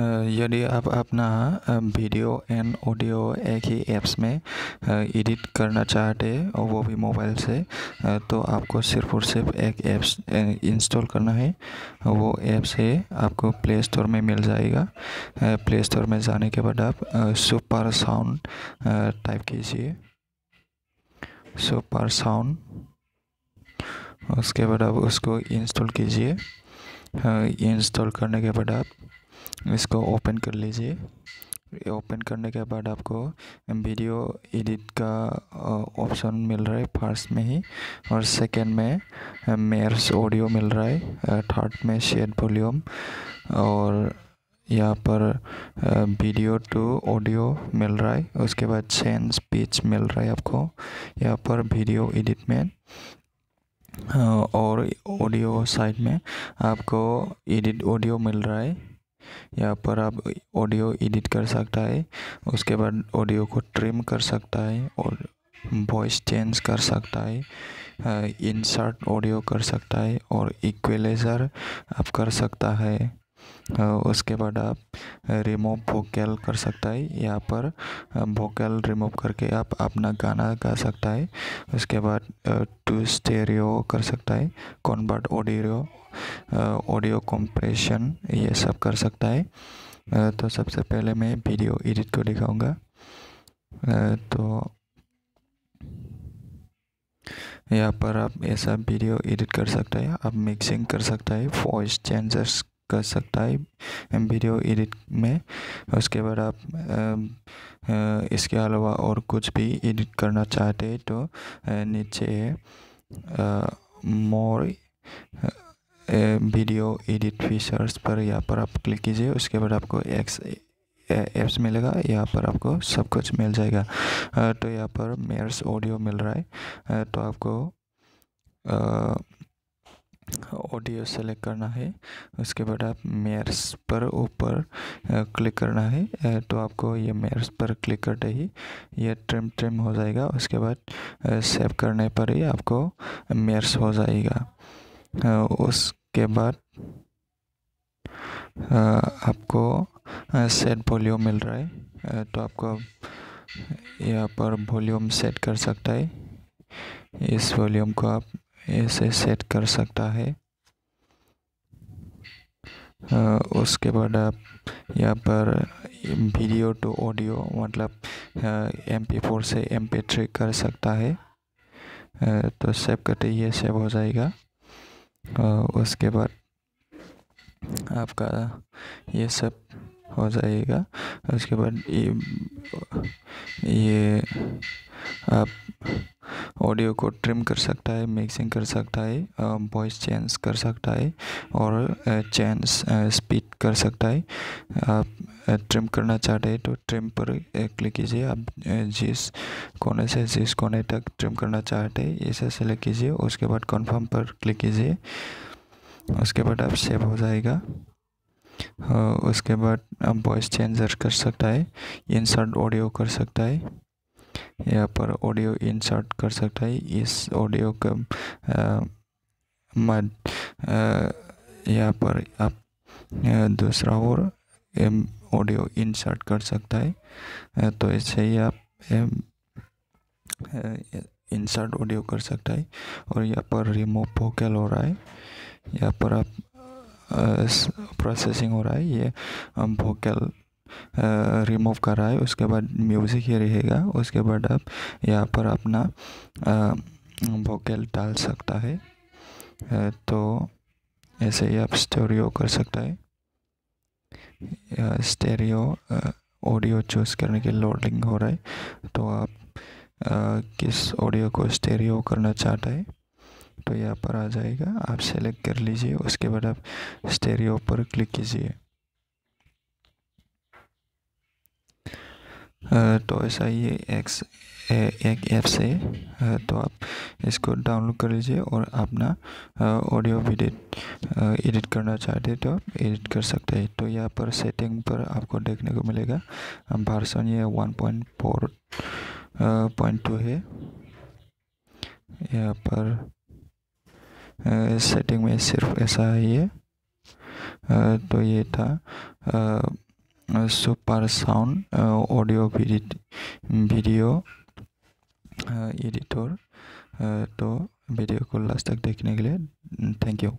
यदि आप अपना वीडियो एंड ऑडियो एक ही ऐप्स में एडिट करना चाहते हैं वो भी मोबाइल से तो आपको सिर्फ और सिर्फ एक ऐप्स इंस्टॉल करना है वो ऐप्स है आपको प्ले स्टोर में मिल जाएगा प्ले स्टोर में जाने के बाद आप सुपर साउंड टाइप कीजिए सुपर साउंड उसके बाद आप उसको इंस्टॉल कीजिए इंस्टॉल करने के बाद आप इसको ओपन कर लीजिए ओपन करने के बाद आपको वीडियो एडिट का ऑप्शन मिल रहा है फर्स्ट में ही और सेकंड में मेयर्स ऑडियो मिल रहा है थर्ड में शेड वॉल्यूम और यहाँ पर वीडियो टू ऑडियो मिल रहा है उसके बाद चेंज पिच मिल रहा है आपको यहाँ पर वीडियो एडिट में और ऑडियो साइड में आपको एडिट ऑडियो मिल रहा है यहाँ पर आप ऑडियो एडिट कर सकता है उसके बाद ऑडियो को ट्रिम कर सकता है और वॉइस चेंज कर सकता है इंसर्ट हाँ, ऑडियो कर सकता है और इक्वलाइज़र आप कर सकता है उसके बाद आप रिमूव वोकल कर सकता है यहाँ पर वोकल रिमूव करके आप अपना गाना गा सकता है उसके बाद टू स्टेरियो कर सकता है कॉन्वर्ट ऑडियो ऑडियो कंप्रेशन ये सब कर सकता है तो सबसे पहले मैं वीडियो एडिट को दिखाऊंगा तो यहाँ पर आप ऐसा वीडियो एडिट कर सकते हैं आप मिक्सिंग कर सकता है वॉइस चेंजर्स कर सकता है वीडियो एडिट में उसके बाद आप इसके अलावा और कुछ भी एडिट करना चाहते हैं तो नीचे मोर वीडियो एडिट फीचर्स पर यहाँ पर आप क्लिक कीजिए उसके बाद आपको एक्स एप्स मिलेगा यहाँ पर आपको सब कुछ मिल जाएगा तो यहाँ पर मेयर्स ऑडियो मिल रहा है तो आपको ऑडियो सेलेक्ट करना है उसके बाद आप मेयर्स पर ऊपर क्लिक करना है तो आपको ये मेयर्स पर क्लिक करते ही ये ट्रिम ट्रिम हो जाएगा उसके बाद सेव करने पर ही आपको मेयर्स हो जाएगा उसके बाद आपको सेट वॉल्यूम मिल रहा है तो आपको यहाँ पर वॉल्यूम सेट कर सकता है इस वॉल्यूम को आप ऐसे सेट कर सकता है आ, उसके बाद आप यहाँ पर वीडियो टू ऑडियो मतलब एम पी फोर से एम पी थ्री कर सकता है आ, तो सेव करते ही सेव हो जाएगा आ, उसके बाद आपका ये सब हो जाएगा उसके बाद ये ये आप ऑडियो को ट्रिम कर सकता है मिक्सिंग कर सकता है वॉइस चेंज कर सकता है और चेंज स्पीड कर सकता है आप ट्रिम करना चाहते हैं तो ट्रिम पर क्लिक कीजिए आप जिस कोने से जिस कोने तक ट्रिम करना चाहते हैं इसे सेलेक्ट कीजिए उसके बाद कन्फर्म पर क्लिक कीजिए उसके बाद आप सेव हो जाएगा उसके बाद आप वॉइस चेंजर कर सकता है इंसर्ट ऑडियो कर सकता है यहाँ पर ऑडियो इंसर्ट कर सकता है इस ऑडियो का मद यहाँ पर आप दूसरा और एम ऑडियो इंसर्ट कर सकता है तो ऐसे ही आप एम इंसर्ट ऑडियो कर सकता है और यहाँ पर रिमूव वोकल हो रहा है यहाँ पर आप प्रोसेसिंग हो रहा है ये वोकल रिमूव करा है उसके बाद म्यूज़िक ही रहेगा उसके बाद आप यहाँ पर अपना वोकल डाल सकता है तो ऐसे ही आप स्टेरियो कर सकता है स्टेरियो ऑडियो चूज़ करने की लोडिंग हो रहा है तो आप आ, किस ऑडियो को स्टेरियो करना चाहता है तो यहाँ पर आ जाएगा आप सेलेक्ट कर लीजिए उसके बाद आप स्टेरियो पर क्लिक कीजिए तो ऐसा ही एक्स एक ऐप से तो आप इसको डाउनलोड कर लीजिए और अपना ऑडियो वीडियो एडिट करना चाहते तो आप एडिट कर सकते हैं तो यहाँ पर सेटिंग पर आपको देखने को मिलेगा भारसन ये one point four point two है यहाँ पर सेटिंग में सिर्फ ऐसा ही है तो ये था super sound audio video editor तो वीडियो को लास्ट तक देखने के लिए थैंक यू